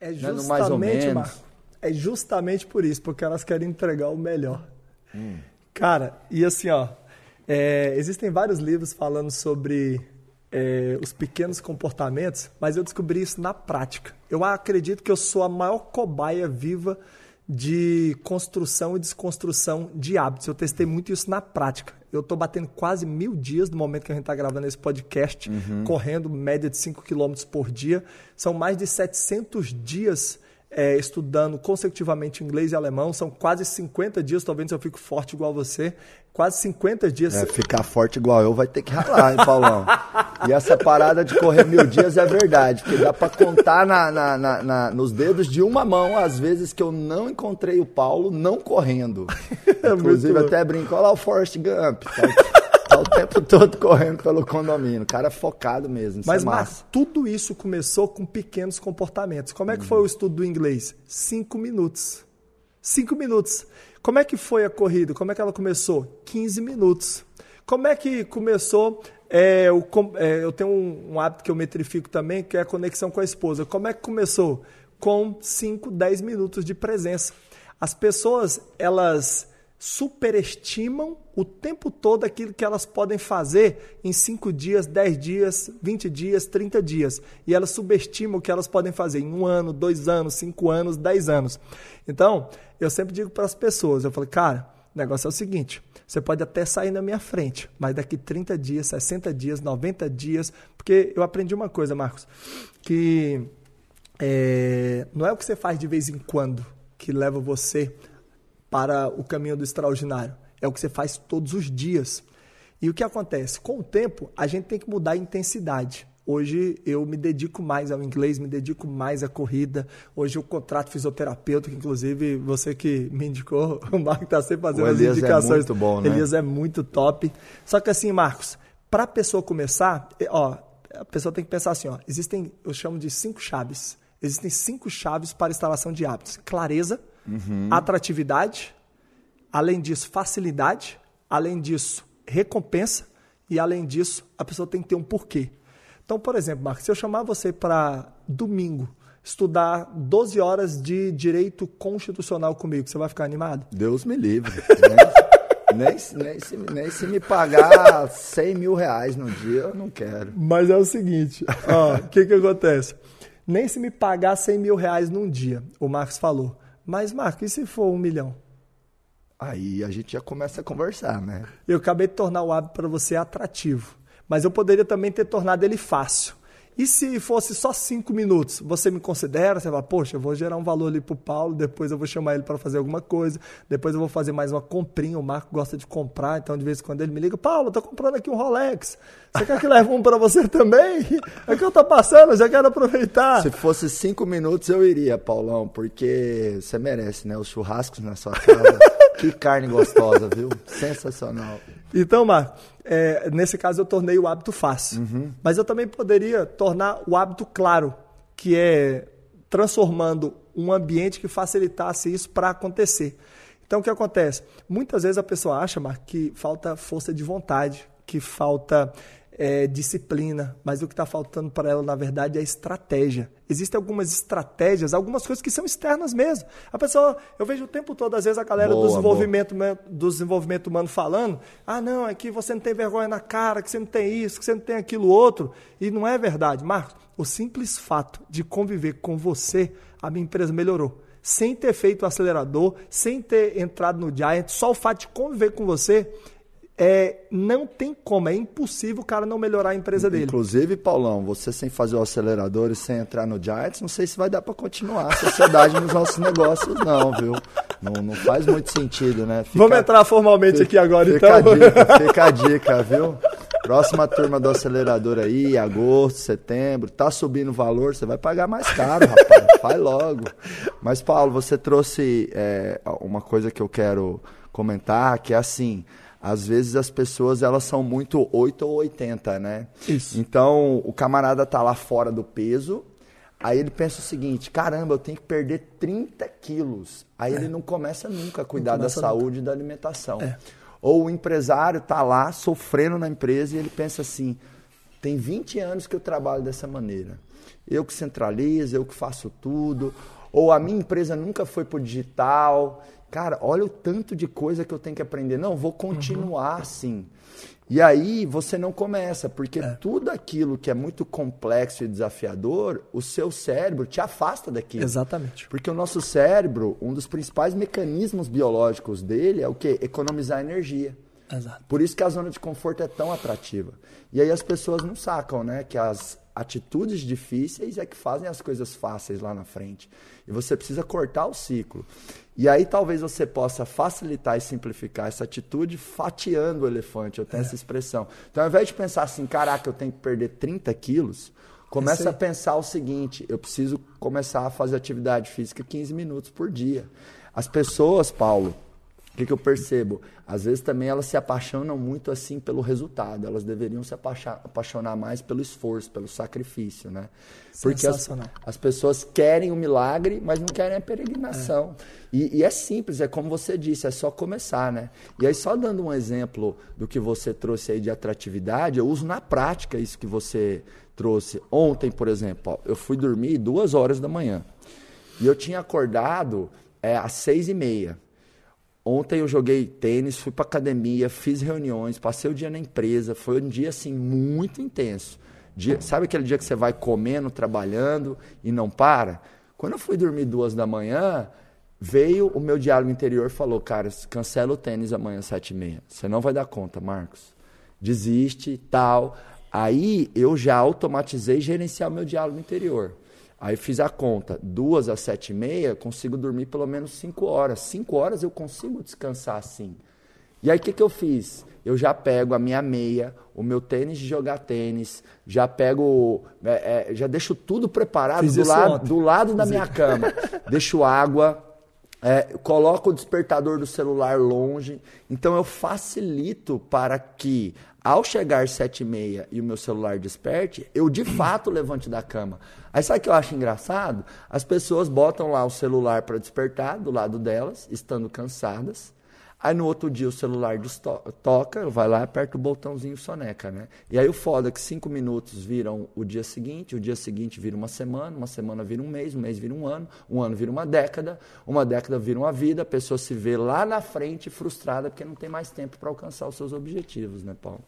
É né, justamente, Marco, é justamente por isso, porque elas querem entregar o melhor. Hum. Cara, e assim, ó, é, existem vários livros falando sobre é, os pequenos comportamentos, mas eu descobri isso na prática. Eu acredito que eu sou a maior cobaia viva de construção e desconstrução de hábitos. Eu testei muito isso na prática. Eu estou batendo quase mil dias do momento que a gente está gravando esse podcast, uhum. correndo média de 5 km por dia. São mais de 700 dias é, estudando consecutivamente inglês e alemão. São quase 50 dias, talvez eu fico forte igual você. Quase 50 dias. É, ficar forte igual eu vai ter que ralar, hein, Paulão? e essa parada de correr mil dias é verdade, porque dá para contar na, na, na, na, nos dedos de uma mão as vezes que eu não encontrei o Paulo não correndo. é Inclusive, até brincou lá o Forrest Gump. Tá? o tempo todo correndo pelo condomínio. O cara é focado mesmo. Mas, é mas tudo isso começou com pequenos comportamentos. Como é que foi o estudo do inglês? Cinco minutos. Cinco minutos. Como é que foi a corrida? Como é que ela começou? 15 minutos. Como é que começou? É, eu, é, eu, tenho um, um hábito que eu metrifico também, que é a conexão com a esposa. Como é que começou? Com 5, 10 minutos de presença. As pessoas, elas superestimam o tempo todo aquilo que elas podem fazer em 5 dias, 10 dias, 20 dias, 30 dias. E elas subestimam o que elas podem fazer em um ano, 2 anos, 5 anos, 10 anos. Então, eu sempre digo para as pessoas, eu falo, cara, o negócio é o seguinte, você pode até sair na minha frente, mas daqui 30 dias, 60 dias, 90 dias, porque eu aprendi uma coisa, Marcos, que é, não é o que você faz de vez em quando que leva você para o caminho do extraordinário. É o que você faz todos os dias. E o que acontece? Com o tempo, a gente tem que mudar a intensidade. Hoje eu me dedico mais ao inglês, me dedico mais à corrida. Hoje eu contrato fisioterapeuta, que inclusive você que me indicou, o Marco está sempre fazendo o as Elias É muito bom, né? Elias é muito top. Só que assim, Marcos, para a pessoa começar, é, ó, a pessoa tem que pensar assim, ó, existem, eu chamo de cinco chaves. Existem cinco chaves para instalação de hábitos: clareza, uhum. atratividade, além disso, facilidade, além disso, recompensa e, além disso, a pessoa tem que ter um porquê. Então, por exemplo, Marcos, se eu chamar você para domingo estudar 12 horas de direito constitucional comigo, você vai ficar animado? Deus me livre. Nem, nem, se, nem se me pagar 100 mil reais no dia, eu não quero. Mas é o seguinte, o que, que acontece? Nem se me pagar 100 mil reais num dia, o Marcos falou. Mas, Marco, e se for um milhão? Aí a gente já começa a conversar, né? Eu acabei de tornar o hábito para você atrativo. Mas eu poderia também ter tornado ele fácil. E se fosse só cinco minutos, você me considera? Você fala, poxa, eu vou gerar um valor ali pro Paulo, depois eu vou chamar ele para fazer alguma coisa, depois eu vou fazer mais uma comprinha. O Marco gosta de comprar, então de vez em quando ele me liga: Paulo, tô comprando aqui um Rolex. Você quer que leve um para você também? É que eu tô passando, já quero aproveitar. Se fosse cinco minutos, eu iria, Paulão, porque você merece, né? Os churrascos na sua casa. que carne gostosa, viu? Sensacional. Então, Marco, é, nesse caso eu tornei o hábito fácil. Uhum. Mas eu também poderia tornar o hábito claro, que é transformando um ambiente que facilitasse isso para acontecer. Então, o que acontece? Muitas vezes a pessoa acha, Marco, que falta força de vontade, que falta é, disciplina, mas o que está faltando para ela, na verdade, é estratégia. Existem algumas estratégias, algumas coisas que são externas mesmo. A pessoa, eu vejo o tempo todo, às vezes, a galera boa, do, desenvolvimento, do, desenvolvimento, humano falando: ah, não, é que você não tem vergonha na cara, que você não tem isso, que você não tem aquilo outro. E não é verdade. Marcos, o simples fato de conviver com você, a minha empresa melhorou. Sem ter feito o acelerador, sem ter entrado no Giant, só o fato de conviver com você, é, não tem como, é impossível o cara não melhorar a empresa dele. Inclusive, Paulão, você sem fazer o acelerador e sem entrar no Giants, não sei se vai dar para continuar a sociedade nos nossos negócios, não, viu? Não, não faz muito sentido, né? Fica, Vamos entrar formalmente fica, aqui agora, fica então. A dica, fica a dica, viu? Próxima turma do acelerador aí, agosto, setembro, tá subindo o valor, você vai pagar mais caro, rapaz. Faz logo. Mas, Paulo, você trouxe é, uma coisa que eu quero comentar, que é assim às vezes as pessoas elas são muito 8 ou 80, né? Isso. Então o camarada tá lá fora do peso, aí ele pensa o seguinte: caramba, eu tenho que perder 30 quilos. Aí é. ele não começa nunca a cuidar da saúde nunca. e da alimentação. É. Ou o empresário tá lá sofrendo na empresa e ele pensa assim: tem 20 anos que eu trabalho dessa maneira. Eu que centralizo, eu que faço tudo. Ou a minha empresa nunca foi pro digital cara, olha o tanto de coisa que eu tenho que aprender. Não, vou continuar uhum. assim. E aí você não começa, porque é. tudo aquilo que é muito complexo e desafiador, o seu cérebro te afasta daquilo. Exatamente. Porque o nosso cérebro, um dos principais mecanismos biológicos dele é o quê? Economizar energia. Exato. Por isso que a zona de conforto é tão atrativa. E aí as pessoas não sacam, né, que as atitudes difíceis é que fazem as coisas fáceis lá na frente. E você precisa cortar o ciclo. E aí talvez você possa facilitar e simplificar essa atitude fatiando o elefante. Eu tenho é. essa expressão. Então, ao invés de pensar assim, caraca, eu tenho que perder 30 quilos, começa a pensar o seguinte: eu preciso começar a fazer atividade física 15 minutos por dia. As pessoas, Paulo, que, que eu percebo? Às vezes também elas se apaixonam muito assim pelo resultado. Elas deveriam se apaixonar mais pelo esforço, pelo sacrifício, né? Porque as, as pessoas querem o milagre, mas não querem a peregrinação. É. E, e, é simples, é como você disse, é só começar, né? E aí, só dando um exemplo do que você trouxe aí de atratividade, eu uso na prática isso que você trouxe. Ontem, por exemplo, ó, eu fui dormir duas horas da manhã. E eu tinha acordado é, às seis e meia. Ontem eu joguei tênis, fui para academia, fiz reuniões, passei o dia na empresa. Foi um dia assim muito intenso. Dia, sabe aquele dia que você vai comendo, trabalhando e não para? Quando eu fui dormir duas da manhã, veio o meu diálogo interior e falou: Cara, cancela o tênis amanhã às sete e meia. Você não vai dar conta, Marcos. Desiste, tal. Aí eu já automatizei gerenciar o meu diálogo interior. Aí fiz a conta, duas às sete e meia, consigo dormir pelo menos cinco horas. Cinco horas eu consigo descansar assim. E aí o que, que eu fiz? Eu já pego a minha meia, o meu tênis de jogar tênis, já pego, é, é, já deixo tudo preparado do, la ontem. do lado da minha cama. deixo água, é, coloco o despertador do celular longe. Então eu facilito para que, ao chegar sete e meia e o meu celular desperte, eu de fato levante da cama. Aí sabe o que eu acho engraçado? As pessoas botam lá o celular para despertar do lado delas, estando cansadas. Aí no outro dia o celular to toca, vai lá, aperta o botãozinho soneca, né? E aí o foda é que cinco minutos viram o dia seguinte, o dia seguinte vira uma semana, uma semana vira um mês, um mês vira um ano, um ano vira uma década, uma década vira uma vida, a pessoa se vê lá na frente frustrada porque não tem mais tempo para alcançar os seus objetivos, né, Paulo?